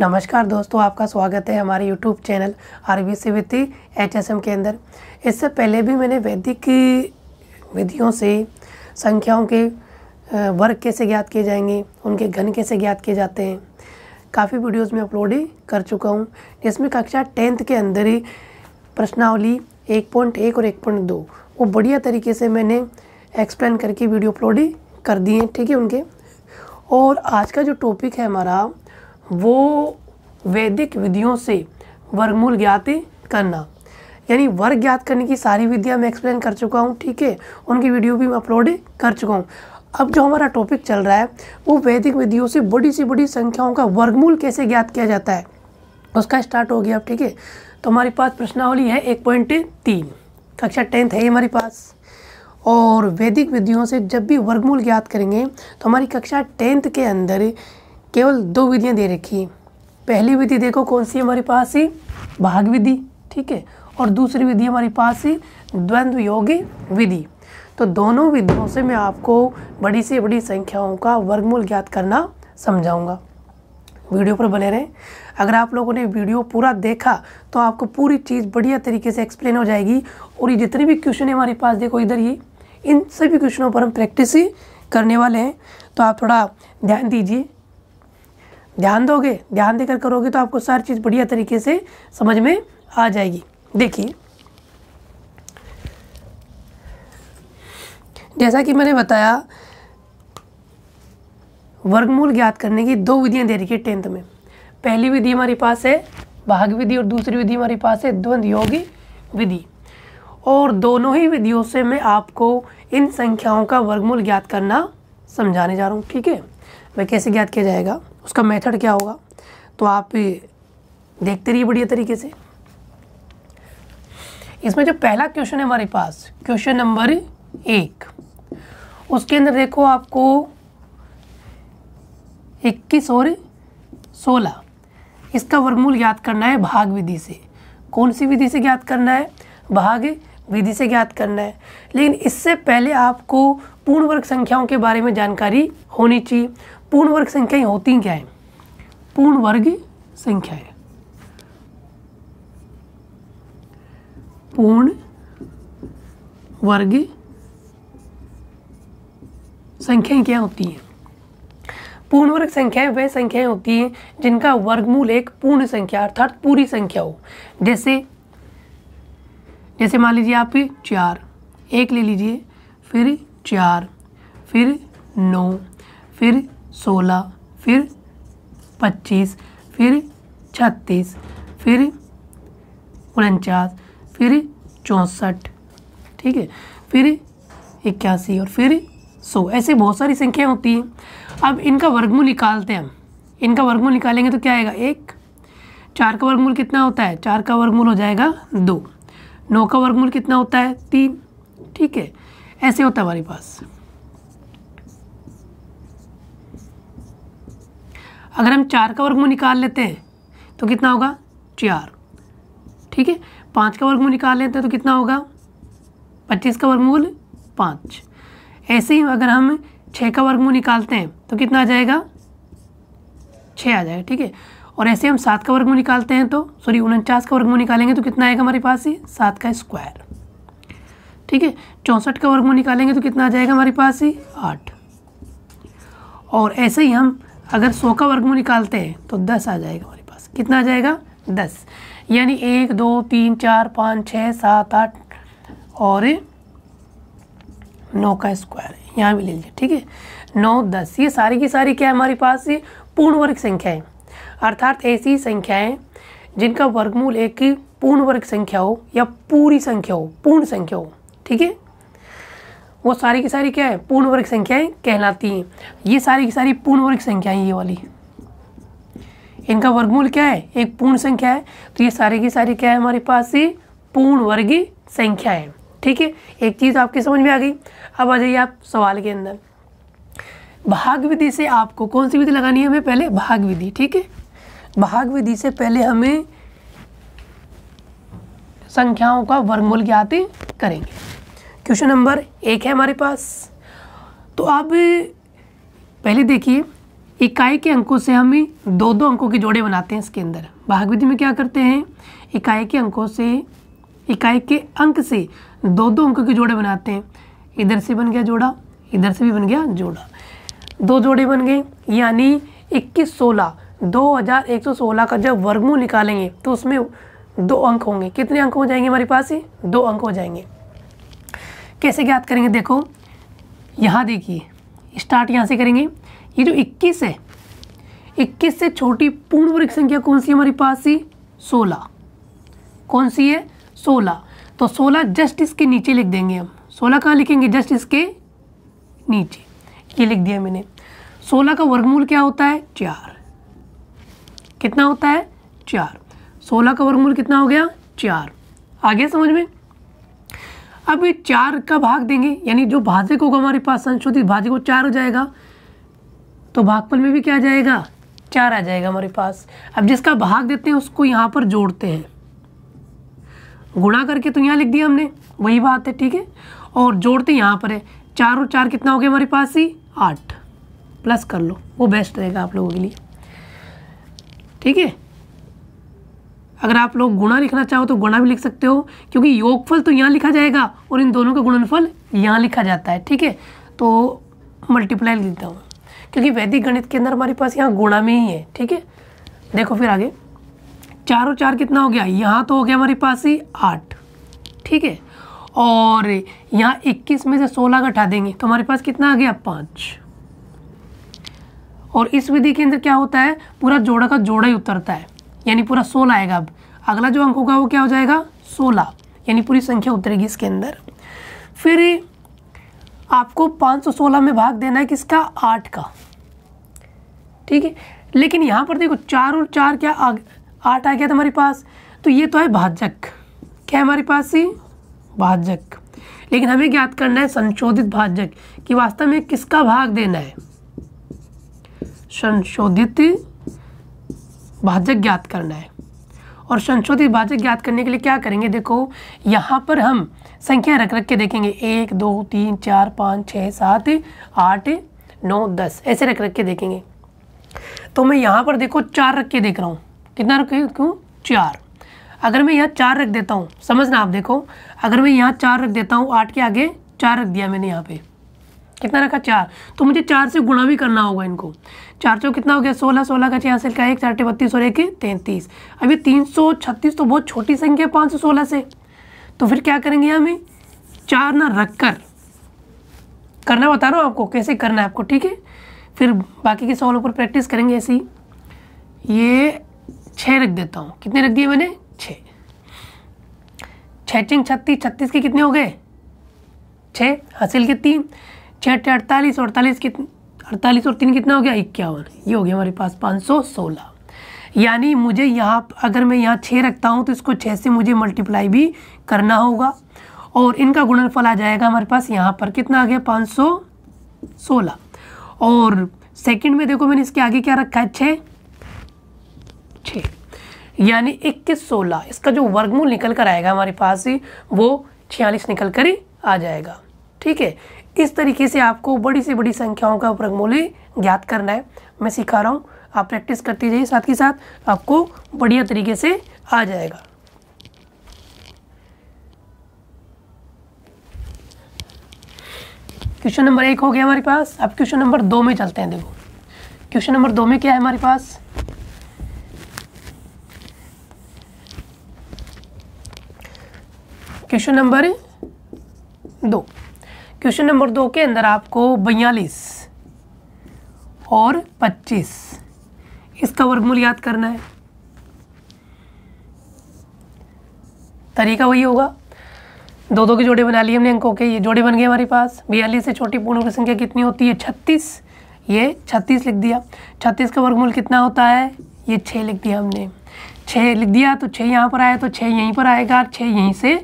नमस्कार दोस्तों आपका स्वागत है हमारे YouTube चैनल सी वित्ती एच के अंदर इससे पहले भी मैंने वैदिक विधियों से संख्याओं के वर्ग कैसे ज्ञात किए जाएंगे उनके घन कैसे ज्ञात किए जाते हैं काफ़ी वीडियोस में अपलोड ही कर चुका हूँ जिसमें कक्षा टेंथ के अंदर ही प्रश्नावली एक पॉइंट एक और एक पॉइंट दो वो बढ़िया तरीके से मैंने एक्सप्लेन करके वीडियो अपलोड ही कर दिए ठीक है उनके और आज का जो टॉपिक है हमारा वो वैदिक विधियों से वर्गमूल ज्ञात करना यानी वर्ग ज्ञात करने की सारी विधियाँ मैं एक्सप्लेन कर चुका हूँ ठीक है उनकी वीडियो भी मैं अपलोड कर चुका हूँ अब जो हमारा टॉपिक चल रहा है वो वैदिक विधियों से बड़ी से बड़ी संख्याओं का वर्गमूल कैसे ज्ञात किया जाता है उसका स्टार्ट हो गया अब ठीक है तो हमारे पास प्रश्नावली है एक पॉइंट तीन कक्षा टेंथ है हमारे पास और वैदिक विधियों से जब भी वर्गमूल ज्ञात करेंगे तो हमारी कक्षा टेंथ के अंदर केवल दो विधियाँ दे रखी है पहली विधि देखो कौन सी हमारे पास है भाग विधि ठीक है और दूसरी विधि हमारे पास है द्वंद्व योग विधि तो दोनों विधियों से मैं आपको बड़ी से बड़ी संख्याओं का वर्गमूल ज्ञात करना समझाऊंगा वीडियो पर बने रहें अगर आप लोगों ने वीडियो पूरा देखा तो आपको पूरी चीज़ बढ़िया तरीके से एक्सप्लेन हो जाएगी और ये जितने भी क्वेश्चन है हमारे पास देखो इधर ये इन सभी क्वेश्चनों पर हम प्रैक्टिस ही करने वाले हैं तो आप थोड़ा ध्यान दीजिए ध्यान दोगे ध्यान देकर करोगे तो आपको सारी चीज़ बढ़िया तरीके से समझ में आ जाएगी देखिए जैसा कि मैंने बताया वर्गमूल ज्ञात करने की दो विधियां दे रही है टेंथ में पहली विधि हमारे पास है भाग विधि और दूसरी विधि हमारे पास है द्वंद्व योगी विधि और दोनों ही विधियों से मैं आपको इन संख्याओं का वर्गमूल ज्ञात करना समझाने जा रहा हूँ ठीक है वह कैसे ज्ञात किया जाएगा उसका मेथड क्या होगा तो आप देखते रहिए बढ़िया तरीके से इसमें जो पहला क्वेश्चन है हमारे पास क्वेश्चन नंबर एक उसके अंदर देखो आपको 21 और 16 इसका वर्मूल ज्ञात करना है भाग विधि से कौन सी विधि से ज्ञात करना है भाग विधि से ज्ञात करना है लेकिन इससे पहले आपको पूर्ण वर्ग संख्याओं के बारे में जानकारी होनी चाहिए पूर्ण वर्ग संख्याएं होती क्या है पूर्ण वर्ग संख्याएं पूर्ण वर्ग संख्याएं क्या होती हैं पूर्ण वर्ग संख्याएं वह संख्याएं होती हैं जिनका वर्गमूल एक पूर्ण संख्या अर्थात पूरी संख्या हो जैसे जैसे मान लीजिए आप चार एक ले लीजिए फिर चार फिर नौ फिर सोलह फिर पच्चीस फिर छत्तीस फिर उनचास फिर चौंसठ ठीक है फिर इक्यासी और फिर सौ ऐसे बहुत सारी संख्याएं होती हैं अब इनका वर्गमूल निकालते हैं हम इनका वर्गमूल निकालेंगे तो क्या आएगा एक चार का वर्गमूल कितना होता है चार का वर्गमूल हो जाएगा दो नौ का वर्गमूल कितना होता है तीन ठीक है ऐसे होता है हमारे पास अगर हम चार का वर्गमूल निकाल लेते हैं तो कितना होगा चार ठीक है पाँच का वर्गमूल निकाल लेते हैं तो कितना होगा पच्चीस का वर्गमूल पाँच ऐसे ही अगर हम छः का वर्गमूल निकालते हैं तो कितना आ जाएगा छः आ जाएगा ठीक है और ऐसे हम सात का वर्गमूल निकालते हैं तो सॉरी उनचास का वर्गमूल निकालेंगे तो कितना आएगा हमारे पास ही सात का स्क्वायर ठीक है चौंसठ का वर्गमूल निकालेंगे तो कितना आ जाएगा हमारे पास ही आठ और ऐसे ही हम अगर सौ का वर्गमूल निकालते हैं तो दस आ जाएगा हमारे पास कितना आ जाएगा दस यानी एक दो तीन चार पाँच छः सात आठ और नौ का स्क्वायर यहाँ भी ले लीजिए ठीक है नौ दस ये सारी की सारी क्या है हमारे पास ये पूर्ण वर्ग संख्याएं अर्थात ऐसी संख्याएं जिनका वर्गमूल एक पूर्ण वर्ग संख्या हो या पूरी संख्या हो पूर्ण संख्या हो ठीक है वो सारी की सारी क्या है पूर्ण वर्ग संख्याएं कहलाती हैं ये सारी की सारी पूर्ण वर्ग संख्याएं ये वाली इनका वर्गमूल क्या है एक पूर्ण संख्या है तो ये सारी की सारी क्या है हमारे पास ये पूर्ण वर्ग संख्या है ठीक है एक चीज़ आपकी समझ में आ गई अब आ जाइए आप सवाल के अंदर भाग विधि से आपको कौन सी विधि लगानी है हमें पहले भाग विधि ठीक है भाग विधि से पहले हमें संख्याओं का वर्गमूल ज्ञात करेंगे क्वेश्चन नंबर एक है हमारे पास तो अब पहले देखिए इकाई के अंकों से हम दो दो अंकों के जोड़े बनाते हैं इसके अंदर भाग विधि में क्या करते हैं इकाई के अंकों से इकाई के अंक से दो दो अंकों के जोड़े बनाते हैं इधर से बन गया जोड़ा इधर से भी बन गया जोड़ा दो जोड़े बन गए यानी इक्कीस सोलह दो हज़ार एक सौ सोलह का जब वर्गमूल निकालेंगे तो उसमें दो अंक होंगे कितने अंक हो जाएंगे हमारे पास ही दो अंक हो जाएंगे कैसे ज्ञात करेंगे देखो यहाँ देखिए स्टार्ट यहाँ से करेंगे ये जो 21 है 21 से छोटी पूर्ण वर्ग संख्या कौन सी हमारे पास थी 16 कौन सी है 16 तो 16 जस्ट इसके नीचे लिख देंगे हम 16 कहाँ लिखेंगे जस्ट इसके नीचे ये लिख दिया मैंने 16 का वर्गमूल क्या होता है चार कितना होता है चार 16 का वर्गमूल कितना हो गया चार आगे समझ में अब ये चार का भाग देंगे यानी जो भाजक होगा हमारे पास संशोधित भाजक वो चार हो जाएगा तो भागफल में भी क्या आ जाएगा चार आ जाएगा हमारे पास अब जिसका भाग देते हैं उसको यहाँ पर जोड़ते हैं गुणा करके तो यहाँ लिख दिया हमने वही बात है ठीक है और जोड़ते यहाँ पर है चार और चार कितना हो गया हमारे पास ही आठ प्लस कर लो वो बेस्ट रहेगा आप लोगों के लिए ठीक है अगर आप लोग गुणा लिखना चाहो तो गुणा भी लिख सकते हो क्योंकि योगफल तो यहाँ लिखा जाएगा और इन दोनों का गुणनफल यहाँ लिखा जाता है ठीक है तो मल्टीप्लाई लिखता हूँ क्योंकि वैदिक गणित के अंदर हमारे पास यहाँ गुणा में ही है ठीक है देखो फिर आगे चार और चार कितना हो गया यहाँ तो हो गया हमारे पास ही आठ ठीक है और यहाँ इक्कीस में से सोलह घटा देंगे तो हमारे पास कितना आ गया पाँच और इस विधि के अंदर क्या होता है पूरा जोड़ा का जोड़ा ही उतरता है यानी पूरा सोलह आएगा अब अगला जो अंक होगा वो क्या हो जाएगा सोलह यानी पूरी संख्या उतरेगी इसके अंदर फिर आपको 516 में भाग देना है किसका आठ का ठीक है लेकिन यहाँ पर देखो चार और चार क्या आठ आ गया था हमारे पास तो ये तो है भाजक क्या हमारे पास ही भाजक लेकिन हमें ज्ञात करना है संशोधित भाजक कि वास्तव में किसका भाग देना है संशोधित भाजक ज्ञात करना है और संशोधित भाजक ज्ञात करने के लिए क्या करेंगे देखो यहाँ पर हम संख्या रख रख के देखेंगे एक दो तीन चार पाँच छः सात आठ नौ दस ऐसे रख रख के देखेंगे तो मैं यहाँ पर देखो चार रख के देख रहा हूँ कितना रखे क्यों चार अगर मैं यहाँ चार रख देता हूँ समझना आप देखो अगर मैं यहाँ चार रख देता हूँ आठ के आगे चार रख दिया मैंने यहाँ पे कितना रखा चार तो मुझे चार से गुणा भी करना होगा इनको चार सौ कितना हो गया सोलह सोलह का छियासठ का एक चार बत्तीस और एक तैंतीस अब ये तीन सौ छत्तीस तो बहुत छोटी संख्या है पाँच सौ सोलह से तो फिर क्या करेंगे हमें चार ना रख कर करना बता रहा हूँ आपको कैसे करना है आपको ठीक है फिर बाकी के सवालों पर प्रैक्टिस करेंगे ऐसी ये छः रख देता हूँ कितने रख दिए मैंने छः छः चिंग छत्तीस छत्तीस के कितने हो गए छः हासिल के तीन छः अट्ठे अड़तालीस अड़तालीस कित अड़तालीस और तीन कितना हो गया इक्यावन ये हो गया हमारे पास पाँच सौ सोलह यानी मुझे यहाँ अगर मैं यहाँ छः रखता हूँ तो इसको छः से मुझे मल्टीप्लाई भी करना होगा और इनका गुणनफल आ जाएगा हमारे पास यहाँ पर कितना आ गया पाँच सौ सोलह और सेकंड में देखो मैंने इसके आगे क्या रखा है छः छः यानी इक्कीस सोलह इसका जो वर्गमूल निकल कर आएगा हमारे पास वो छियालीस निकल कर ही आ जाएगा ठीक है इस तरीके से आपको बड़ी से बड़ी संख्याओं का वर्गमूल्य ज्ञात करना है मैं सिखा रहा हूँ आप प्रैक्टिस करते जाइए साथ ही साथ आपको बढ़िया तरीके से आ जाएगा क्वेश्चन नंबर एक हो गया हमारे पास अब क्वेश्चन नंबर दो में चलते हैं देखो क्वेश्चन नंबर दो में क्या है हमारे पास क्वेश्चन नंबर दो क्वेश्चन नंबर दो के अंदर आपको बयालीस और पच्चीस इसका वर्गमूल याद करना है तरीका वही होगा दो दो के जोड़े बना लिए हमने अंकों के ये जोड़े बन गए हमारे पास बयालीस से छोटी पूर्णों की संख्या कितनी होती है छत्तीस ये छत्तीस लिख दिया छत्तीस का वर्गमूल कितना होता है ये छः लिख दिया हमने छः लिख दिया तो छः यहाँ पर आया तो छः यहीं पर आएगा छः यहीं से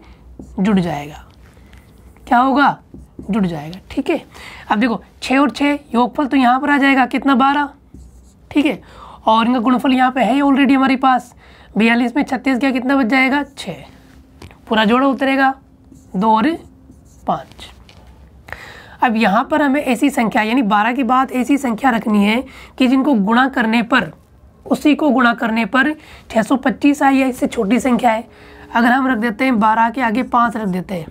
जुड़ जाएगा क्या होगा जुड़ जाएगा ठीक है अब देखो छः और छः योगफल तो यहाँ पर आ जाएगा कितना बारह ठीक है और इनका गुणफल यहाँ पे है ऑलरेडी हमारे पास बयालीस में छत्तीस क्या कितना बच जाएगा छः पूरा जोड़ा उतरेगा दो और पाँच अब यहाँ पर हमें ऐसी संख्या यानी बारह के बाद ऐसी संख्या रखनी है कि जिनको गुणा करने पर उसी को गुणा करने पर छः सौ पच्चीस आई है इससे छोटी संख्या है अगर हम रख देते हैं बारह के आगे पाँच रख देते हैं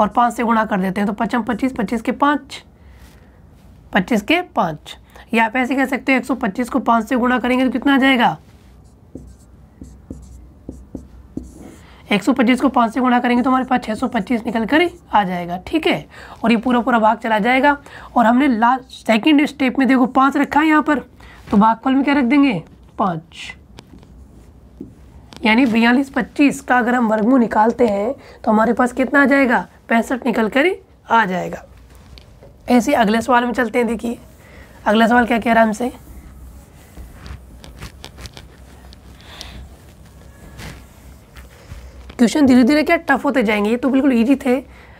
और पाँच से गुणा कर देते हैं तो पचम पच्चीस पच्चीस के पाँच पच्चीस के पाँच या आप ऐसे कह सकते हैं एक सौ पच्चीस को पाँच से गुणा करेंगे तो कितना आ जाएगा एक सौ पच्चीस को पाँच से गुणा करेंगे तो हमारे पास छः सौ पच्चीस निकल कर आ जाएगा ठीक है और ये पूरा पूरा भाग चला जाएगा और हमने लास्ट सेकेंड स्टेप में देखो पाँच रखा है यहाँ पर तो भागफल में क्या रख देंगे पाँच यानी बयालीस पच्चीस का अगर हम वर्गमूल निकालते हैं तो हमारे पास कितना आ जाएगा पैंसठ निकल कर आ जाएगा ऐसे अगले सवाल में चलते हैं देखिए अगला सवाल क्या कह रहा है हमसे क्वेश्चन धीरे धीरे क्या टफ होते जाएंगे ये तो बिल्कुल ईजी थे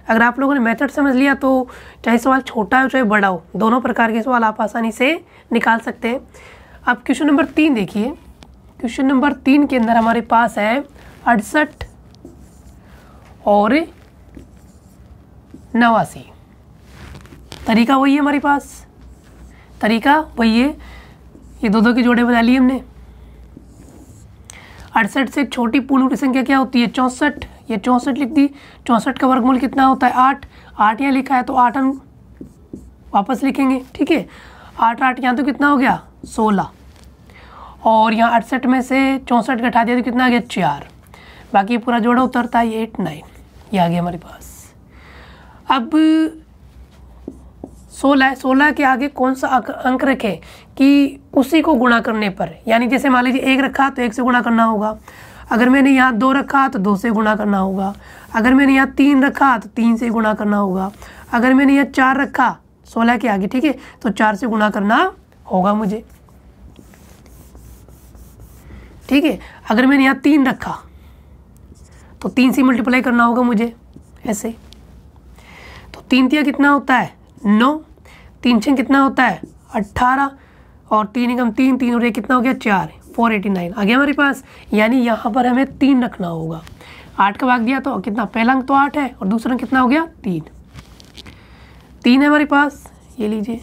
अगर आप लोगों ने मेथड समझ लिया तो चाहे सवाल छोटा हो चाहे बड़ा हो दोनों प्रकार के सवाल आप आसानी से निकाल सकते हैं अब क्वेश्चन नंबर तीन देखिए क्वेश्चन नंबर तीन के अंदर हमारे पास है अड़सठ और नवासी तरीका वही है हमारे पास तरीका वही है ये दो दो के जोड़े बना लिए हमने अड़सठ से छोटी पूर्ण की संख्या क्या होती है चौंसठ ये चौंसठ लिख दी चौंसठ का वर्गमूल कितना होता है आठ आठ यहाँ लिखा है तो आठ हम वापस लिखेंगे ठीक है आठ आठ यहाँ तो कितना हो गया सोलह और यहाँ अड़सठ में से चौंसठ घटा दिया तो कितना आ गया चार बाकी पूरा जोड़ा उतरता है एट नाइन ये आ गया हमारे पास अब सोलह सोलह के आगे कौन सा अंक रखे कि उसी को गुणा करने पर यानी जैसे मान लीजिए एक रखा तो एक से गुणा करना होगा अगर मैंने यहाँ दो रखा तो दो से गुणा करना होगा अगर मैंने यहाँ तीन रखा तो तीन से गुणा करना होगा अगर मैंने यहाँ चार रखा सोलह के आगे ठीक है तो चार से गुणा करना होगा मुझे ठीक है अगर मैंने यहाँ तीन रखा तो तीन से मल्टीप्लाई करना होगा मुझे ऐसे तीन तिया कितना होता है नौ तीन छः कितना होता है अट्ठारह और तीन एकम तीन तीन और एक कितना हो गया चार फोर एटी नाइन आ गया हमारे पास यानी यहाँ पर हमें तीन रखना होगा आठ का भाग दिया तो कितना पहला अंक तो आठ है और दूसरा अंक कितना हो गया तीन तीन है हमारे पास ये लीजिए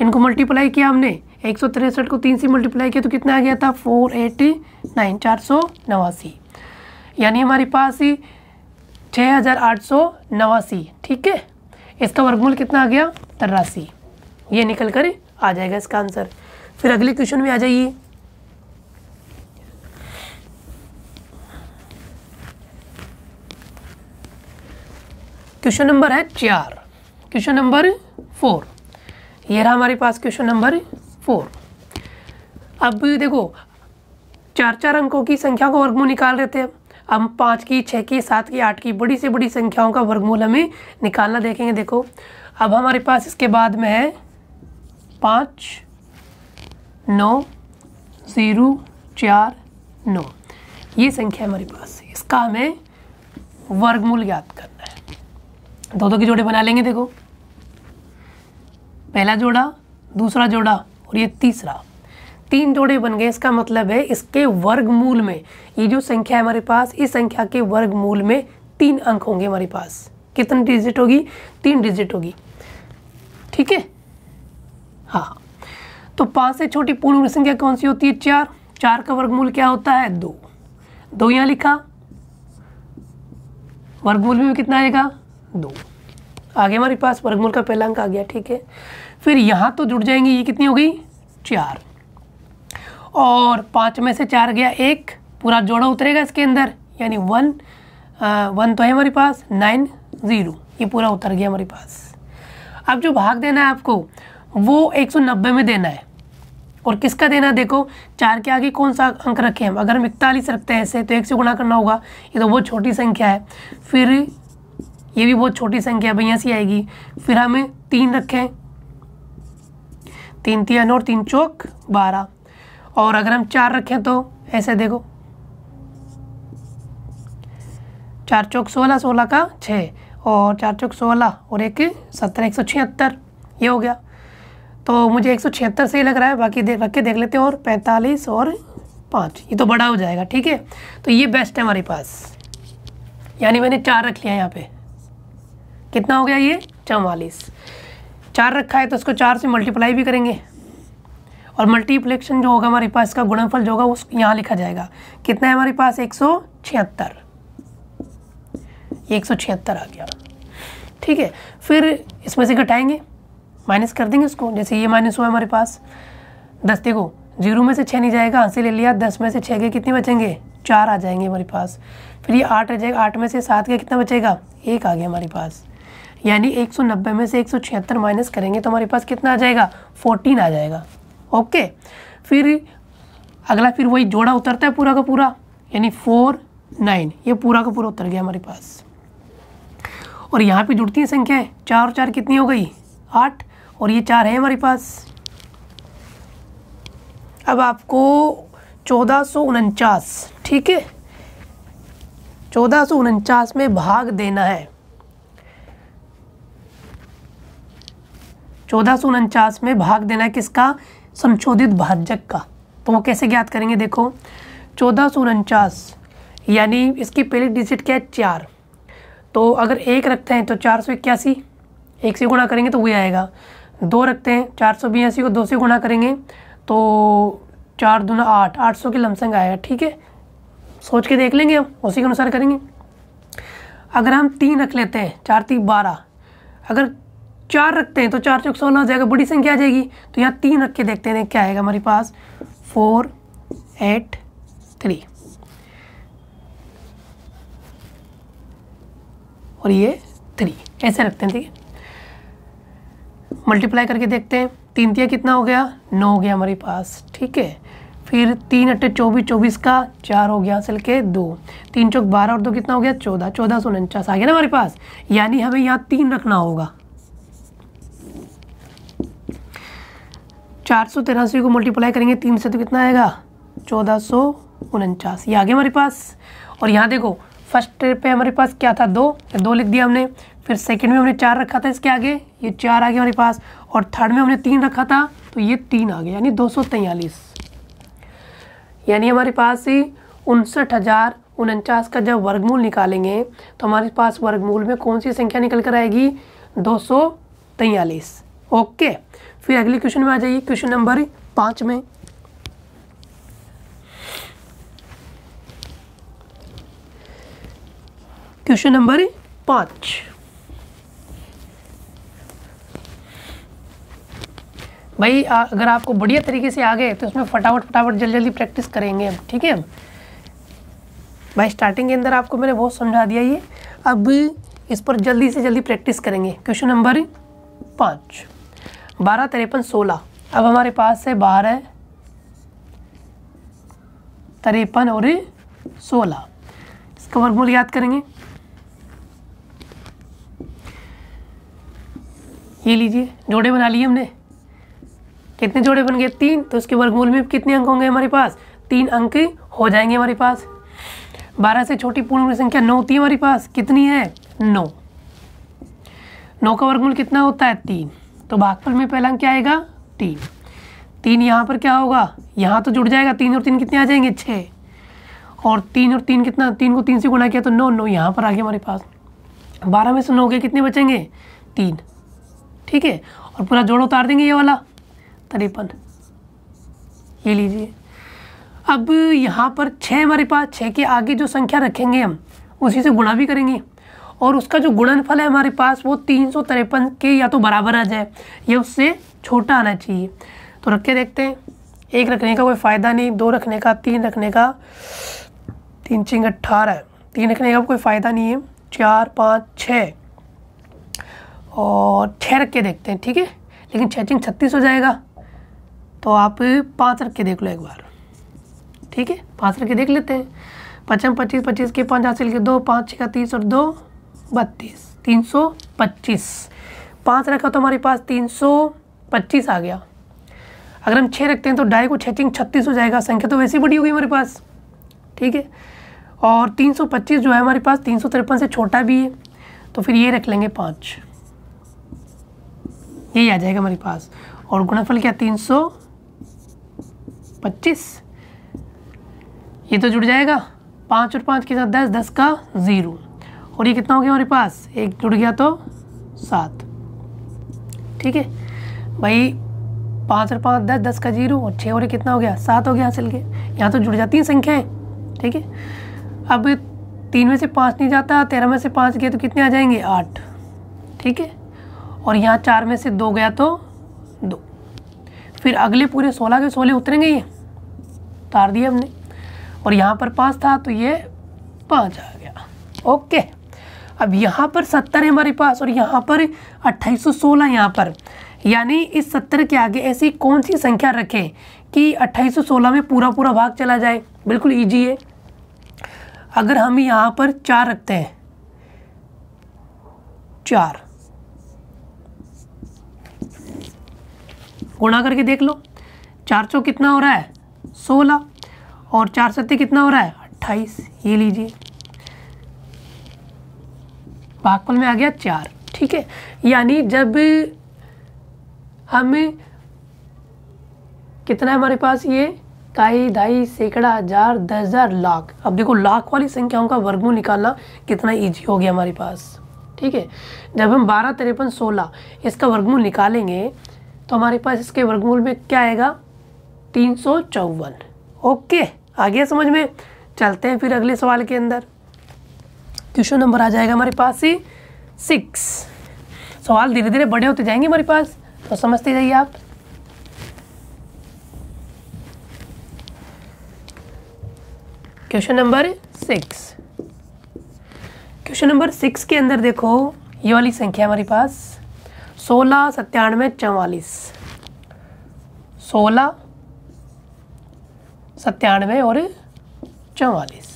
इनको मल्टीप्लाई किया हमने एक सौ तिरसठ को तीन से मल्टीप्लाई किया तो कितना आ गया था फोर एटी नाइन चार सौ नवासी यानी हमारे पास ही छः हज़ार आठ सौ नवासी ठीक है इसका वर्गमूल कितना आ गया तिरासी ये निकल कर आ जाएगा इसका आंसर फिर अगले क्वेश्चन में आ जाइए क्वेश्चन नंबर है चार क्वेश्चन नंबर फोर ये रहा हमारे पास क्वेश्चन नंबर फोर अब देखो चार चार अंकों की संख्या को वर्गमूल निकाल रहे थे हम पाँच की छः की सात की आठ की बड़ी से बड़ी संख्याओं का वर्गमूल हमें निकालना देखेंगे देखो अब हमारे पास इसके बाद में है पाँच नौ ज़ीरो चार नौ ये संख्या हमारे पास है इसका हमें वर्गमूल याद करना है दो दो के जोड़े बना लेंगे देखो पहला जोड़ा दूसरा जोड़ा और ये तीसरा तीन जोड़े बन गए इसका मतलब है इसके वर्गमूल में ये जो संख्या है हमारे पास इस संख्या के वर्गमूल में तीन अंक होंगे हमारे पास कितनी डिजिट होगी तीन डिजिट होगी ठीक है हाँ तो पांच से छोटी पूर्ण संख्या कौन सी होती है चार चार का वर्गमूल क्या होता है दो दो यहां लिखा वर्गमूल में कितना आएगा दो आगे हमारे पास वर्गमूल का पहला अंक आ गया ठीक है फिर यहां तो जुड़ जाएंगे ये कितनी हो गई चार और पांच में से चार गया एक पूरा जोड़ा उतरेगा इसके अंदर यानी वन आ, वन तो है हमारे पास नाइन ज़ीरो ये पूरा उतर गया हमारे पास अब जो भाग देना है आपको वो एक सौ नब्बे में देना है और किसका देना है देखो चार के आगे कौन सा अंक रखे हम अगर हम इकतालीस रखते हैं ऐसे तो एक से गुणा करना होगा ये तो बहुत छोटी संख्या है फिर ये भी बहुत छोटी संख्या भैया सी आएगी फिर हमें तीन रखें तीन तीन और तीन चौक बारह और अगर हम चार रखें तो ऐसे देखो चार चौक सोलह सोलह का छः और चार चौक सोलह और एक सत्रह एक सौ छिहत्तर ये हो गया तो मुझे एक सौ छिहत्तर सही लग रहा है बाकी देख रख के देख लेते हैं और पैंतालीस और पाँच ये तो बड़ा हो जाएगा ठीक है तो ये बेस्ट है हमारे पास यानी मैंने चार रख लिया यहाँ पे कितना हो गया ये चवालीस चार रखा है तो उसको चार से मल्टीप्लाई भी करेंगे और मल्टीप्लेक्शन जो होगा हमारे पास का गुणनफल जो होगा उस यहाँ लिखा जाएगा कितना है हमारे पास एक सौ छिहत्तर सौ एक आ गया ठीक है फिर इसमें से घटाएंगे माइनस कर देंगे उसको जैसे ये माइनस हुआ हमारे पास दस देखो जीरो में से छः नहीं जाएगा हाँ से ले लिया दस में से छः के कितने बचेंगे चार आ जाएंगे हमारे पास फिर ये आठ आ जाएगा आठ में से सात का कितना बचेगा एक आ गया हमारे पास यानी एक सौ नब्बे में से एक सौ छिहत्तर माइनस करेंगे तो हमारे पास कितना आ जाएगा फोर्टीन आ जाएगा ओके फिर अगला फिर वही जोड़ा उतरता है पूरा का पूरा यानी फोर नाइन ये पूरा का पूरा उतर गया हमारे पास और यहाँ पे जुड़ती हैं संख्याएं चार और चार कितनी हो गई आठ और ये चार है हमारे पास अब आपको चौदह ठीक है चौदह में भाग देना है चौदह में भाग देना है किसका संशोधित भाजक का तो वो कैसे ज्ञात करेंगे देखो चौदह यानी इसकी पहली डिजिट क्या है चार तो अगर एक रखते हैं तो चार सौ इक्यासी एक से गुणा करेंगे तो वही आएगा दो रखते हैं चार सौ बयासी को दो से गुणा करेंगे तो चार दूना आठ आठ सौ के लमसंग आएगा ठीक है सोच के देख लेंगे हम उसी के अनुसार करेंगे अगर हम तीन रख लेते हैं चार तीन बारह अगर चार रखते हैं तो चार चौक सोलह हो जाएगा बड़ी संख्या आ जाएगी तो यहाँ तीन रख के देखते हैं क्या आएगा हमारे पास फोर एट थ्री और ये थ्री ऐसे रखते हैं ठीक है मल्टीप्लाई करके देखते हैं तीन तिया कितना हो गया नौ हो गया हमारे पास ठीक है फिर तीन अट्ठे चौबीस चौबीस का चार हो गया असल के दो तीन चौक बारह और दो कितना हो गया चौदह चौदह सौ उनचास आ गया ना हमारे पास यानी हमें यहाँ तीन रखना होगा चार सौ तिरासी को मल्टीप्लाई करेंगे तीन से तो कितना आएगा चौदह सौ उनचास ये आ गया हमारे पास और यहाँ देखो फर्स्ट पे हमारे पास क्या था दो दो लिख दिया हमने फिर सेकंड में हमने चार रखा था इसके आगे ये चार आ गया हमारे पास और थर्ड में हमने तीन रखा था तो ये तीन आ गया यानी दो सौ यानी हमारे पास उनसठ हज़ार उनचास का जब वर्गमूल निकालेंगे तो हमारे पास वर्गमूल में कौन सी संख्या निकल कर आएगी दो सौ ओके फिर अगले क्वेश्चन में आ जाइए क्वेश्चन नंबर पाँच में क्वेश्चन नंबर पाँच भाई अगर आपको बढ़िया तरीके से आ गए तो उसमें फटाफट फटाफट जल्दी जल्दी प्रैक्टिस करेंगे हम ठीक है भाई स्टार्टिंग के अंदर आपको मैंने बहुत समझा दिया ये अब इस पर जल्दी से जल्दी प्रैक्टिस करेंगे क्वेश्चन नंबर पाँच बारह तिरपन सोलह अब हमारे पास है बारह तिरपन और सोलह इसका वर्गमूल याद करेंगे ये लीजिए जोड़े बना लिए हमने कितने जोड़े बन गए तीन तो उसके वर्गमूल में कितने अंक होंगे हमारे पास तीन अंक हो जाएंगे हमारे पास बारह से छोटी पूर्ण संख्या नौ होती है हमारे पास कितनी है नौ नौ का वर्गमूल कितना होता है तीन तो भागफल में पहला अंक क्या आएगा तीन तीन यहाँ पर क्या होगा यहाँ तो जुड़ जाएगा तीन और तीन कितने आ जाएंगे छः और तीन और तीन कितना तीन को तीन से गुणा किया तो नौ नौ यहाँ पर आ गया हमारे पास बारह में से नौ गए कितने बचेंगे तीन ठीक है और पूरा जोड़ उतार देंगे ये वाला तिरपन ये लीजिए अब यहाँ पर छः हमारे पास छः के आगे जो संख्या रखेंगे हम उसी से गुणा भी करेंगे और उसका जो गुणनफल है हमारे पास वो तीन सौ तिरपन के या तो बराबर आ जाए या उससे छोटा आना चाहिए तो रख के देखते हैं एक रखने का कोई फ़ायदा नहीं दो रखने का तीन रखने का तीन चिंग अट्ठारह तीन रखने का कोई फ़ायदा नहीं है चार पाँच छः और छः रख के देखते हैं ठीक है लेकिन छः चिंग छत्तीस हो जाएगा तो आप पाँच रख के देख लो एक बार ठीक है पाँच रख के देख लेते हैं पचम पच्चीस पच्चीस के पाँच हासिल के दो पाँच छः का तीस और दो बत्तीस तीन सौ पच्चीस पाँच रखा तो हमारे पास तीन सौ पच्चीस आ गया अगर हम छः रखते हैं तो ढाई को छः चिंग छत्तीस हो जाएगा संख्या तो वैसी बड़ी होगी हमारे पास ठीक है और तीन सौ पच्चीस जो है हमारे पास तीन सौ तिरपन से छोटा भी है तो फिर ये रख लेंगे पाँच यही आ जाएगा हमारे पास और गुणनफल क्या तीन सौ पच्चीस ये तो जुड़ जाएगा पाँच और पाँच के साथ दस दस का ज़ीरो और ये कितना हो गया हमारे पास एक जुड़ गया तो सात ठीक है भाई पाँच और पाँच दस दस का जीरो और छः और कितना हो गया सात हो गया हासिल के यहाँ तो जुड़ जाती हैं संख्याएँ ठीक है अब तीन में से पाँच नहीं जाता तेरह में से पाँच गए तो कितने आ जाएंगे आठ ठीक है और यहाँ चार में से दो गया तो दो फिर अगले पूरे सोलह के सोलह उतरेंगे ये उतार दिए हमने और यहाँ पर पाँच था तो ये पाँच आ गया ओके अब यहाँ पर सत्तर है हमारे पास और यहाँ पर अट्ठाईस सौ सोलह यहाँ पर यानी इस सत्तर के आगे ऐसी कौन सी संख्या रखें कि अट्ठाईस सौ सोलह में पूरा पूरा भाग चला जाए बिल्कुल ईजी है अगर हम यहाँ पर चार रखते हैं चार गुणा करके देख लो चार सौ कितना हो रहा है सोलह और चार सत्ते कितना हो रहा है अट्ठाईस ये लीजिए भागफल में आ गया चार ठीक है यानी जब हमें कितना है हमारे पास ये काई ढाई सैकड़ा हजार दस हजार लाख अब देखो लाख वाली संख्याओं का वर्गमूल निकालना कितना इजी हो गया हमारे पास ठीक है जब हम बारह तिरपन सोलह इसका वर्गमूल निकालेंगे तो हमारे पास इसके वर्गमूल में क्या आएगा तीन सौ चौवन ओके आगे समझ में चलते हैं फिर अगले सवाल के अंदर क्वेश्चन नंबर आ जाएगा हमारे पास ही सिक्स सवाल धीरे धीरे बड़े होते जाएंगे हमारे पास तो समझते जाइए आप question number six question number six के अंदर देखो ये वाली संख्या हमारे पास सोलह सत्तानवे चवालीस सोलह सत्तानवे और चवालीस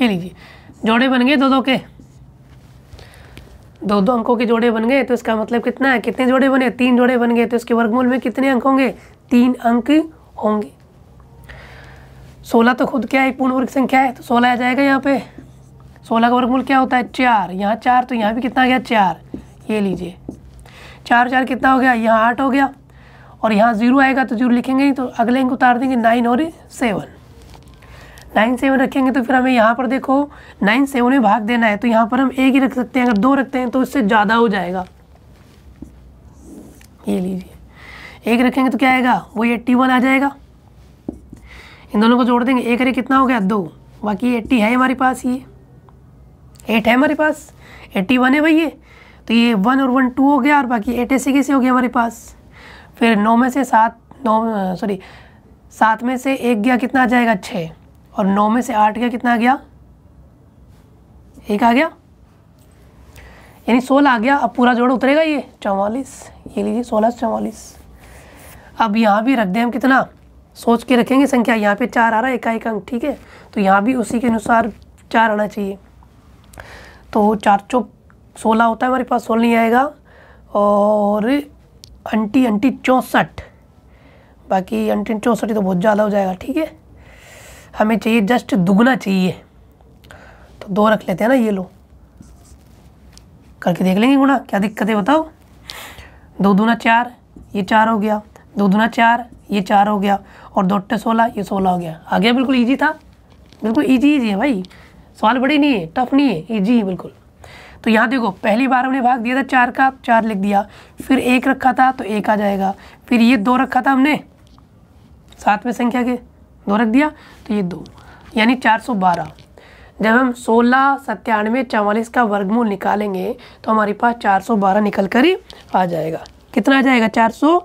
ये लीजिए जोड़े बन गए दो दो के दो दो अंकों के जोड़े बन गए तो इसका मतलब कितना है कितने जोड़े बने तीन जोड़े बन गए तो इसके वर्गमूल में कितने अंक होंगे तीन अंक होंगे सोलह तो खुद क्या है पूर्ण वर्ग संख्या है तो सोलह आ जाएगा यहाँ पे सोलह का वर्गमूल क्या होता है चार यहाँ चार तो यहाँ भी कितना आ गया चार ये लीजिए चार चार कितना हो गया यहाँ आठ हो गया और यहाँ ज़ीरो आएगा तो जीरो लिखेंगे ही तो अगले अंक उतार देंगे नाइन और सेवन नाइन सेवन रखेंगे तो फिर हमें यहाँ पर देखो नाइन सेवन में भाग देना है तो यहाँ पर हम एक ही रख सकते हैं अगर दो रखते हैं तो इससे ज़्यादा हो जाएगा ये लीजिए एक रखेंगे तो क्या आएगा वो एट्टी वन आ जाएगा इन दोनों को जोड़ देंगे एक अरे कितना हो गया दो बाकी एट्टी है हमारे पास ये एट है हमारे पास एट्टी वन है भाई ये तो ये वन और वन टू हो गया और बाकी एट ऐसे कैसे हो गया हमारे पास फिर नौ में से सात नौ सॉरी सात में से एक गया कितना आ जाएगा छः और नौ में से आठ गया कितना आ गया एक आ गया यानी सोलह आ गया अब पूरा जोड़ उतरेगा ये चौवालीस ये लीजिए सोलह चौवालीस अब यहाँ भी रख दें हम कितना सोच के रखेंगे संख्या यहाँ पे चार आ रहा है एकाएक अंक ठीक है तो यहाँ भी उसी के अनुसार चार आना चाहिए तो चार चौक सोलह होता है हमारे पास सोलह नहीं आएगा और अंटी अंटी चौंसठ बाकी अंटी चौंसठ तो बहुत ज़्यादा हो जाएगा ठीक है हमें चाहिए जस्ट दुगना चाहिए तो दो रख लेते हैं ना ये लो करके देख लेंगे गुना क्या दिक्कत है बताओ दो दूना चार ये चार हो गया दो दूना चार ये चार हो गया और दो अट्ठे सोलह ये सोलह हो गया आ गया बिल्कुल ईजी था बिल्कुल ईजी ईजी है भाई सवाल बड़े नहीं है टफ नहीं है ईजी है बिल्कुल तो यहाँ देखो पहली बार हमने भाग दिया था चार का चार लिख दिया फिर एक रखा था तो एक आ जाएगा फिर ये दो रखा था हमने सातवें संख्या के दो रख दिया तो ये दो यानी चार सौ बारह जब हम सोलह सत्तानवे चवालीस का वर्गमूल निकालेंगे तो हमारे पास चार सौ बारह निकल कर ही आ जाएगा कितना आ जाएगा चार सौ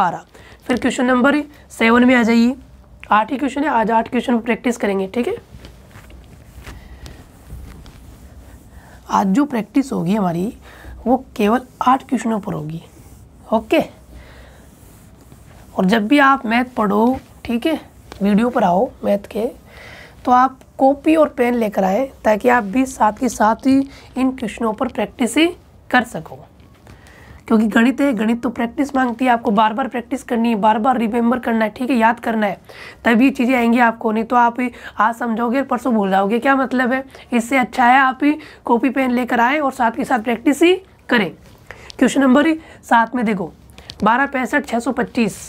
बारह फिर क्वेश्चन नंबर सेवन में आ जाइए आठ ही क्वेश्चन है आज आठ क्वेश्चन प्रैक्टिस करेंगे ठीक है आज जो प्रैक्टिस होगी हमारी वो केवल आठ क्वेश्चनों पर होगी ओके और जब भी आप मैथ पढ़ो ठीक है वीडियो पर आओ मैथ के तो आप कॉपी और पेन लेकर आए ताकि आप भी साथ के साथ ही इन क्वेश्चनों पर प्रैक्टिस ही कर सको क्योंकि गणित है गणित तो प्रैक्टिस मांगती है आपको बार बार प्रैक्टिस करनी है बार बार रिमेंबर करना है ठीक है याद करना है तभी चीज़ें आएंगी आपको नहीं तो आप आज समझोगे परसों भूल जाओगे क्या मतलब है इससे अच्छा है आप ही कॉपी पेन लेकर आए और साथ के साथ प्रैक्टिस ही करें क्वेश्चन नंबर सात में देखो बारह पैंसठ छः सौ पच्चीस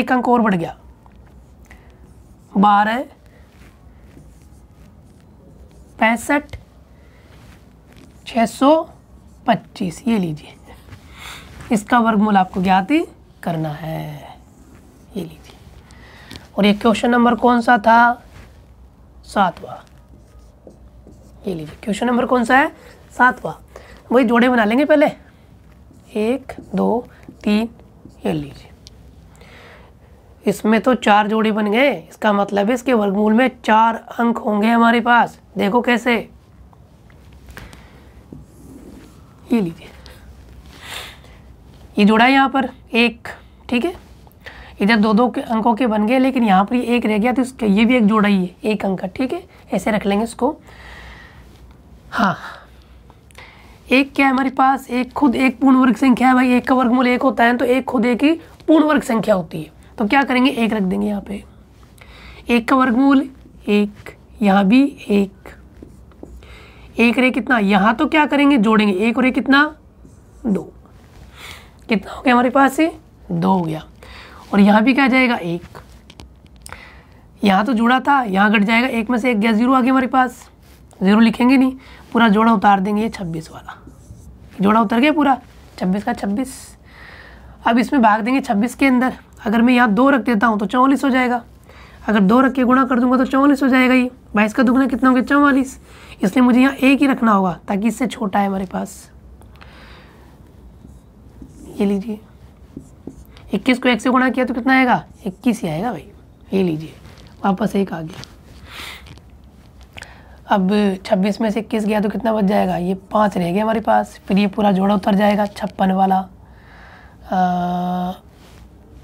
एक अंक और बढ़ गया बारह पैंसठ छः सौ पच्चीस ये लीजिए इसका वर्गमूल आपको ज्ञात करना है ये लीजिए और ये क्वेश्चन नंबर कौन सा था सातवा ये लीजिए क्वेश्चन नंबर कौन सा है सातवा वही जोड़े बना लेंगे पहले एक दो तीन ये लीजिए इसमें तो चार जोड़े बन गए इसका मतलब है इसके वर्गमूल में चार अंक होंगे हमारे पास देखो कैसे ये लीजिए ये जुड़ा है यहाँ पर एक ठीक है इधर दो दो के अंकों के बन गए लेकिन यहाँ पर ये एक रह गया तो इसका ये भी एक जोड़ा ही है एक अंक का ठीक है ऐसे रख लेंगे इसको हाँ एक क्या है हमारे पास एक खुद एक पूर्ण वर्ग संख्या है भाई एक का वर्गमूल एक होता है तो एक खुद एक ही पूर्ण वर्ग संख्या होती है तो क्या करेंगे एक रख देंगे यहाँ पे एक का वर्गमूल एक यहाँ भी एक एक रे कितना यहाँ तो क्या करेंगे जोड़ेंगे एक और एक कितना दो कितना हो गया हमारे पास ये दो हो गया और यहाँ भी क्या जाएगा एक यहाँ तो जुड़ा था यहाँ घट जाएगा एक में से एक गया जीरो आ गया हमारे पास जीरो लिखेंगे नहीं पूरा जोड़ा उतार देंगे ये छब्बीस वाला जोड़ा उतर गया पूरा छब्बीस का छब्बीस अब इसमें भाग देंगे छब्बीस के अंदर अगर मैं यहाँ दो रख देता हूँ तो चौवालीस हो जाएगा अगर दो रख के गुणा कर दूंगा तो चौवालीस हो जाएगा ये बाईस का दुगना कितना हो गया चौवालीस इसलिए मुझे यहाँ एक ही रखना होगा ताकि इससे छोटा है हमारे पास ये लीजिए इक्कीस को एक से गुणा किया तो कितना आएगा इक्कीस ही आएगा भाई ये लीजिए वापस एक आ गया अब 26 में से इक्कीस गया तो कितना बच जाएगा ये पाँच रह गया हमारे पास फिर ये पूरा जोड़ा उतर जाएगा छप्पन वाला आ,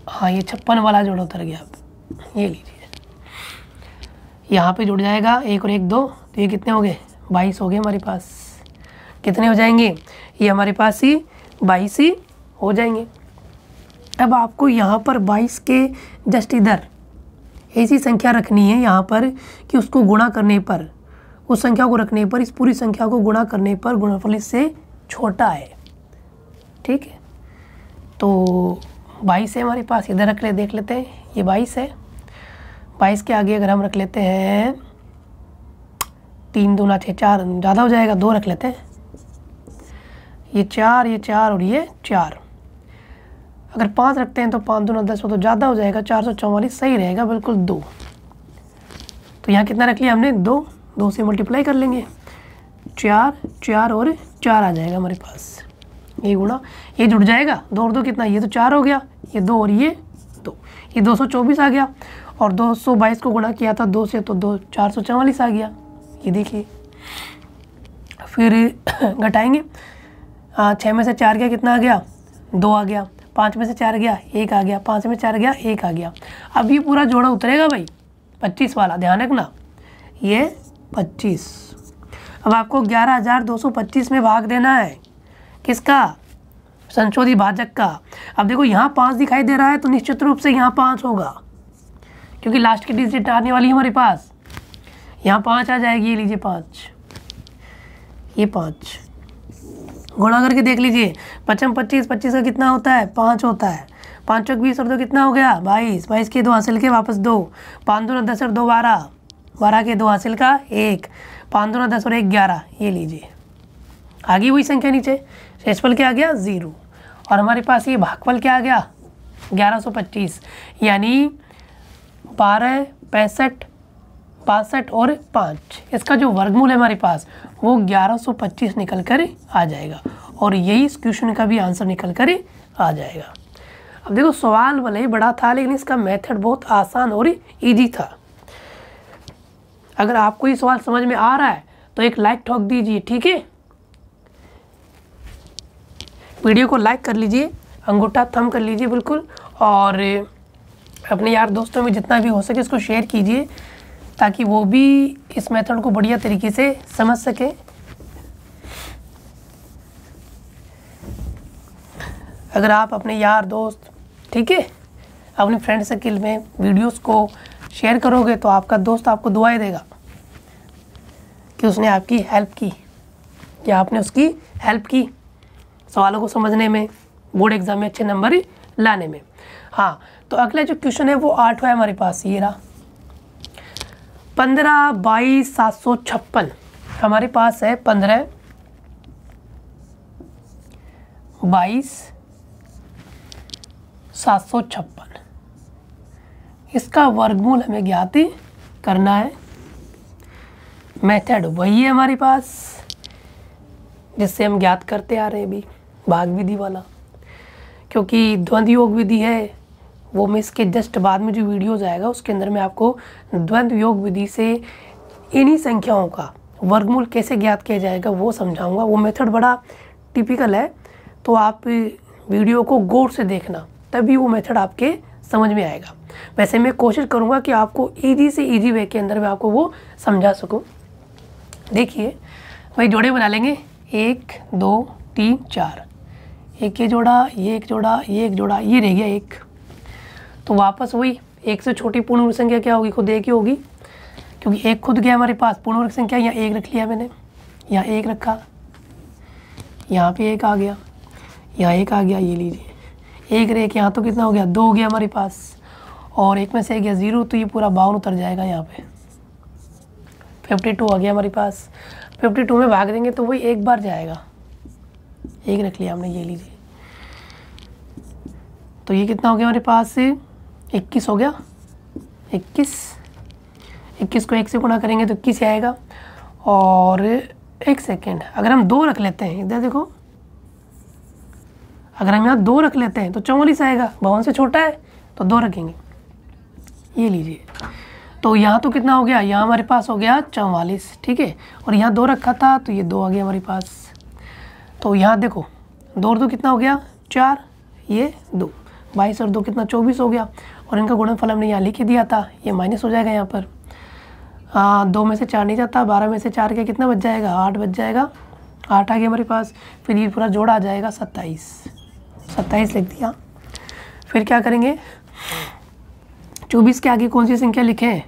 हाँ ये छप्पन वाला जोड़ा उतर गया अब ये लीजिए यहाँ पे जुड़ जाएगा एक और एक दो तो ये कितने हो गए बाईस हो गए हमारे पास कितने हो जाएंगे ये हमारे पास ही बाईस ही हो जाएंगे अब आपको यहाँ पर बाईस के जस्ट इधर ऐसी संख्या रखनी है यहाँ पर कि उसको गुणा करने पर उस संख्या को रखने पर इस पूरी संख्या को गुणा करने पर गुणाफल इससे छोटा है ठीक है तो बाईस है हमारे पास इधर रख ले देख लेते हैं ये बाईस है बाईस के आगे अगर हम रख लेते हैं तीन दो ना छः चार ज़्यादा हो जाएगा दो रख लेते हैं ये चार ये चार और ये चार अगर पाँच रखते हैं तो पाँच दो दस वो तो ज़्यादा हो जाएगा चार सौ चौवालीस सही रहेगा बिल्कुल दो तो यहाँ कितना रख लिया हमने दो दो से मल्टीप्लाई कर लेंगे चार चार और चार आ जाएगा हमारे पास ये गुणा ये जुड़ जाएगा दो और दो कितना ये तो चार हो गया ये दो और ये दो ये दो सौ चौबीस आ गया और दो सौ बाईस को गुणा किया था दो से तो दो चार सौ चवालीस आ गया ये देखिए फिर घटाएंगे छः में से चार गया कितना आ गया दो आ गया पाँच में से चार गया एक आ गया पाँच में चार गया एक आ गया अब ये पूरा जोड़ा उतरेगा भाई पच्चीस वाला ध्यान रखना ये पच्चीस अब आपको ग्यारह हज़ार दो सौ पच्चीस में भाग देना है किसका संशोधित भाजक का अब देखो यहाँ पाँच दिखाई दे रहा है तो निश्चित रूप से यहाँ पाँच होगा क्योंकि लास्ट की डिजिट आने वाली है हमारे पास यहाँ पाँच आ जाएगी ये लीजिए पाँच ये पाँच गुणा करके देख लीजिए पचम पच्चीस पच्चीस का कितना होता है पाँच होता है पाँच चौक बीस और दो कितना हो गया बाईस बाईस के दो हासिल के वापस दो पाँच दो दस और दो बारह बारह के दो हासिल का एक पाँच दो दस और एक ग्यारह ये लीजिए आगे हुई संख्या नीचे शेषफल क्या आ गया ज़ीरो और हमारे पास ये भागफल क्या आ गया ग्यारह सौ पच्चीस यानी बारह पैंसठ बासठ और पाँच इसका जो वर्गमूल है हमारे पास वो 1125 निकल कर आ जाएगा और यही इस क्वेश्चन का भी आंसर निकल कर आ जाएगा अब देखो सवाल भले ही बड़ा था लेकिन इसका मेथड बहुत आसान और ईजी था अगर आपको ये सवाल समझ में आ रहा है तो एक लाइक ठोक दीजिए ठीक है वीडियो को लाइक कर लीजिए अंगूठा थम कर लीजिए बिल्कुल और अपने यार दोस्तों में जितना भी हो सके इसको शेयर कीजिए ताकि वो भी इस मेथड को बढ़िया तरीके से समझ सके अगर आप अपने यार दोस्त ठीक है अपने फ्रेंड सर्किल में वीडियोस को शेयर करोगे तो आपका दोस्त आपको दुआएं देगा कि उसने आपकी हेल्प की या आपने उसकी हेल्प की सवालों को समझने में बोर्ड एग्ज़ाम में अच्छे नंबर लाने में हाँ तो अगला जो क्वेश्चन है वो आठवा है हमारे पास ये रहा पंद्रह बाईस सात सौ छप्पन हमारे पास है पंद्रह बाईस सात सौ छप्पन इसका वर्गमूल हमें ज्ञात करना है मेथड वही है हमारे पास जिससे हम ज्ञात करते आ रहे हैं अभी भाग विधि वाला क्योंकि द्वंद्व योग विधि है वो मैं इसके जस्ट बाद में जो वीडियोज़ आएगा उसके अंदर मैं आपको द्वंद्व योग विधि से इन्हीं संख्याओं का वर्गमूल कैसे ज्ञात किया जाएगा वो समझाऊंगा वो मेथड बड़ा टिपिकल है तो आप वीडियो को गौर से देखना तभी वो मेथड आपके समझ में आएगा वैसे मैं कोशिश करूँगा कि आपको ईजी से ईजी वे के अंदर मैं आपको वो समझा सकूँ देखिए वही जोड़े बना लेंगे एक दो तीन चार एक ये जोड़ा ये एक जोड़ा ये एक जोड़ा ये रह गया एक तो वापस वही एक से छोटी पूर्ण संख्या क्या होगी खुद एक ही होगी क्योंकि एक खुद गया हमारे पास पूर्ण संख्या यहाँ एक रख लिया मैंने यहाँ एक रखा यहाँ पे एक आ गया यहाँ एक आ गया ये लीजिए एक रेख यहाँ तो कितना हो गया दो हो गया हमारे पास और एक में से गया ज़ीरो तो ये पूरा बावन उतर जाएगा यहाँ पे फिफ्टी टू आ गया हमारे पास फिफ्टी टू में भाग देंगे तो वही एक बार जाएगा एक रख लिया हमने ये लीजिए तो ये कितना हो गया हमारे पास से इक्कीस हो गया इक्कीस इक्कीस को एक से गुणा करेंगे तो इक्कीस आएगा और एक सेकेंड अगर हम दो रख लेते हैं इधर देखो अगर हम यहाँ दो रख लेते हैं तो चौवालीस आएगा भवन से छोटा है तो दो रखेंगे ये लीजिए तो यहाँ तो कितना हो गया यहाँ हमारे पास हो गया चौवालीस ठीक है और यहाँ दो रखा था तो ये दो आ गया हमारे पास तो यहाँ देखो दो और दो कितना हो गया चार ये दो बाईस और दो कितना चौबीस हो गया और इनका गुणनफल हमने यहाँ लिख दिया था ये माइनस हो जाएगा यहाँ पर आ, दो में से चार नहीं जाता बारह में से चार के कितना बच जाएगा आठ बच जाएगा आठ आ गया हमारे पास फिर ये पूरा जोड़ आ जाएगा सत्ताईस सत्ताईस लिख दिया फिर क्या करेंगे चौबीस के आगे कौन सी संख्या लिखें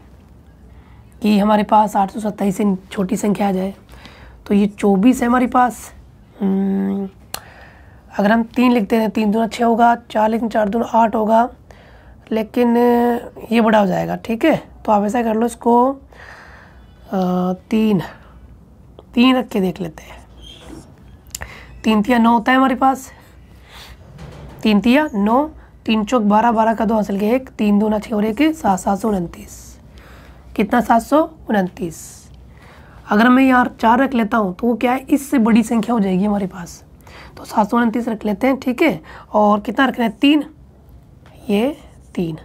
कि हमारे पास आठ सौ सत्ताईस से छोटी संख्या आ जाए तो ये चौबीस है हमारे पास हम्म, अगर हम तीन लिखते हैं तीन दोनों छः होगा चार हैं चार दोनों आठ होगा लेकिन ये बड़ा हो जाएगा ठीक है तो आप ऐसा कर लो इसको तीन तीन रख के देख लेते हैं तीन तिया नौ होता है हमारे पास तीन तिया नौ तीन चौक बारह बारह का दो हासिल के एक तीन दो ना छः और एक सात सात सौ उनतीस कितना सात सौ उनतीस अगर मैं यहाँ चार रख लेता हूँ तो वो क्या है इससे बड़ी संख्या हो जाएगी हमारे पास तो सात सौ उनतीस रख लेते हैं ठीक है और कितना रखना है तीन ये तीन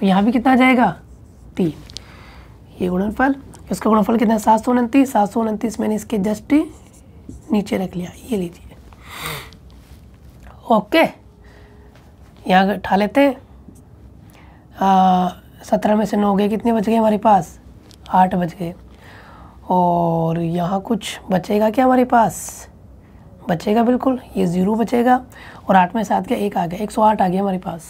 तो यहाँ भी कितना जाएगा तीन ये गुणनफल इसका गुणनफल कितना है सात सौ उनतीस सात सौ उनतीस मैंने इसके जस्ट नीचे रख लिया ये लीजिए ओके यहाँ उठा लेते हैं सत्रह में से नौ गए कितने बच गए हमारे पास आठ बज गए और यहाँ कुछ बचेगा क्या हमारे पास बचेगा बिल्कुल ये ज़ीरो बचेगा और आठ में सात गया एक आ गया एक सौ आठ आ गया हमारे पास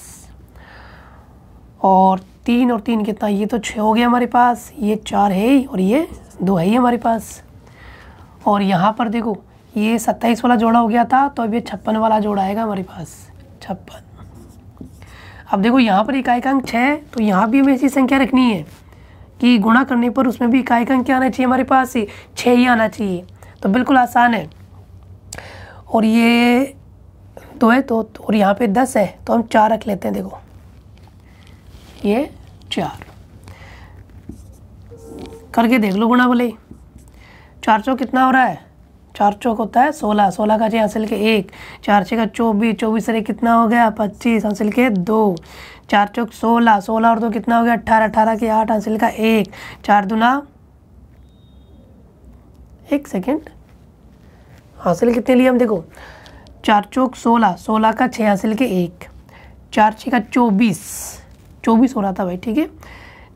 और तीन और तीन कितना ये तो छः हो गया हमारे पास ये चार है ही और ये दो है ही हमारे पास और यहाँ पर देखो ये सत्ताईस वाला जोड़ा हो गया था तो अब ये छप्पन वाला जोड़ा आएगा हमारे पास छप्पन अब देखो यहाँ पर इकाई का अंक छः तो यहाँ भी हमें ऐसी संख्या रखनी है कि गुणा करने पर उसमें भी इकाई का अंक क्या आना चाहिए हमारे पास छः ही आना चाहिए तो बिल्कुल आसान है और ये दो है तो, तो और यहाँ पे दस है तो हम चार रख लेते हैं देखो ये चार करके देख लो गुणा बोले चार चौक कितना हो रहा है चार चौक होता है सोलह सोलह का छः हासिल के एक चार छः का चौबीस चौबीस से कितना हो गया पच्चीस हासिल के दो चार चौक सोलह सोलह और दो कितना हो गया अट्ठारह अट्ठारह के आठ हासिल का एक चार दुना एक सेकेंड हासिल कितने लिए हम देखो चार चौक सोलह सोलह का छः हासिल के एक चार छः का चौबीस चौबीस हो रहा था भाई ठीक है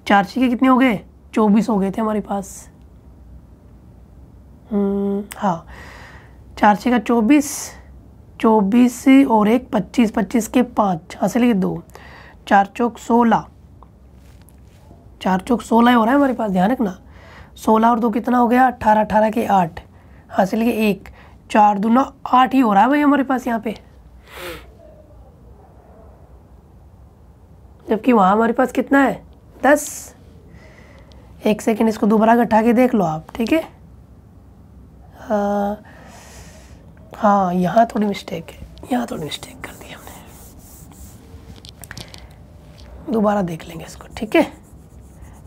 चार छः के कितने हो गए चौबीस हो गए थे हमारे पास हम्म, हाँ चार छः का चौबीस चौबीस और एक पच्चीस पच्चीस के पाँच हासिल के दो चार चौक सोलह चार चौक सोलह हो रहा है हमारे पास ध्यान रखना सोलह और दो कितना हो गया अट्ठारह अट्ठारह के आठ हासिल के एक चार दूना आठ ही हो रहा है भाई हमारे पास यहाँ पे जबकि वहाँ हमारे पास कितना है दस एक सेकेंड इसको दोबारा घटा के देख लो आप ठीक है हाँ, हाँ यहाँ थोड़ी मिस्टेक है यहाँ थोड़ी मिस्टेक कर दी हमने दोबारा देख लेंगे इसको ठीक है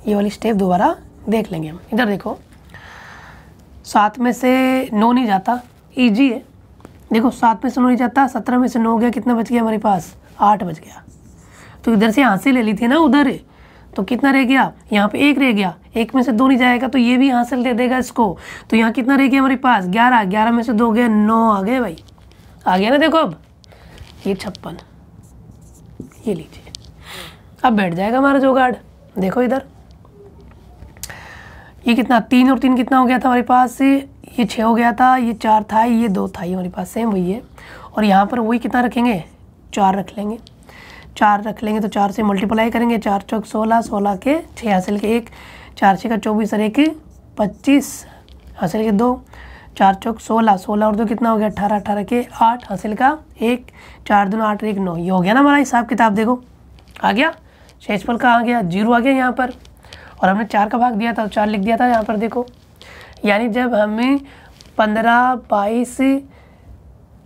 ये वाली स्टेप दोबारा देख लेंगे हम इधर देखो सात में से नौ नहीं जाता ईजी है देखो सात में से नौ नहीं जाता सत्रह में से नौ हो गया कितना बच गया हमारे पास आठ बच गया तो इधर से यहाँ से ले ली थी ना उधर तो कितना रह गया यहाँ पे एक रह गया एक में से दो नहीं जाएगा तो ये भी यहाँ से दे देगा इसको तो यहाँ कितना रह गया हमारे पास ग्यारह ग्यारह में से दो गया नौ आ गए भाई आ गया ना देखो अब ये छप्पन ये लीजिए अब बैठ जाएगा हमारा जोगाड़ देखो इधर ये कितना तीन और तीन कितना हो गया था हमारे पास से ये छः हो गया था ये चार था ये दो था ये हमारे पास सेम वही है और यहाँ पर वही कितना रखेंगे चार रख लेंगे चार रख लेंगे तो चार से मल्टीप्लाई करेंगे चार चौक सोलह सोलह के छः हासिल के एक चार छः का चौबीस और एक पच्चीस हासिल के दो चार चौक सोलह सोलह और दो कितना हो गया अठारह अठारह के आठ हासिल का एक चार दो आठ एक नौ ये हो गया ना हमारा हिसाब किताब देखो आ गया शेषफल का आ गया जीरो आ गया यहाँ पर और हमने चार का भाग दिया था चार लिख दिया था यहाँ पर देखो यानी जब हमें पंद्रह बाईस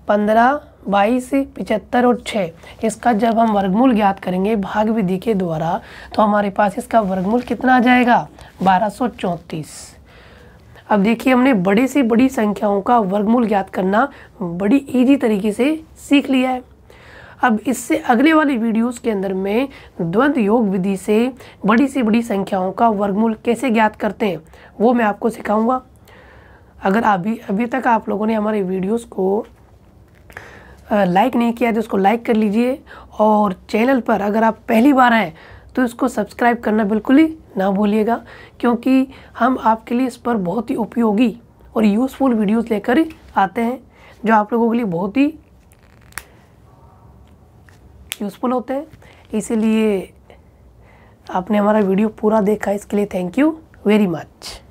पंद्रह बाईस पिचहत्तर और छः इसका जब हम वर्गमूल ज्ञात करेंगे भाग विधि के द्वारा तो हमारे पास इसका वर्गमूल कितना आ जाएगा बारह सौ चौंतीस अब देखिए हमने बड़ी से बड़ी संख्याओं का वर्गमूल ज्ञात करना बड़ी इजी तरीके से सीख लिया है अब इससे अगले वाली वीडियोस के अंदर में द्वंद्व योग विधि से बड़ी से बड़ी संख्याओं का वर्गमूल कैसे ज्ञात करते हैं वो मैं आपको सिखाऊंगा अगर अभी अभी तक आप लोगों ने हमारे वीडियोस को लाइक नहीं किया तो उसको लाइक कर लीजिए और चैनल पर अगर आप पहली बार आएँ तो इसको सब्सक्राइब करना बिल्कुल ही ना भूलिएगा क्योंकि हम आपके लिए इस पर बहुत ही उपयोगी और यूज़फुल वीडियोज़ लेकर आते हैं जो आप लोगों के लिए बहुत ही यूज़फुल होते हैं इसीलिए आपने हमारा वीडियो पूरा देखा इसके लिए थैंक यू वेरी मच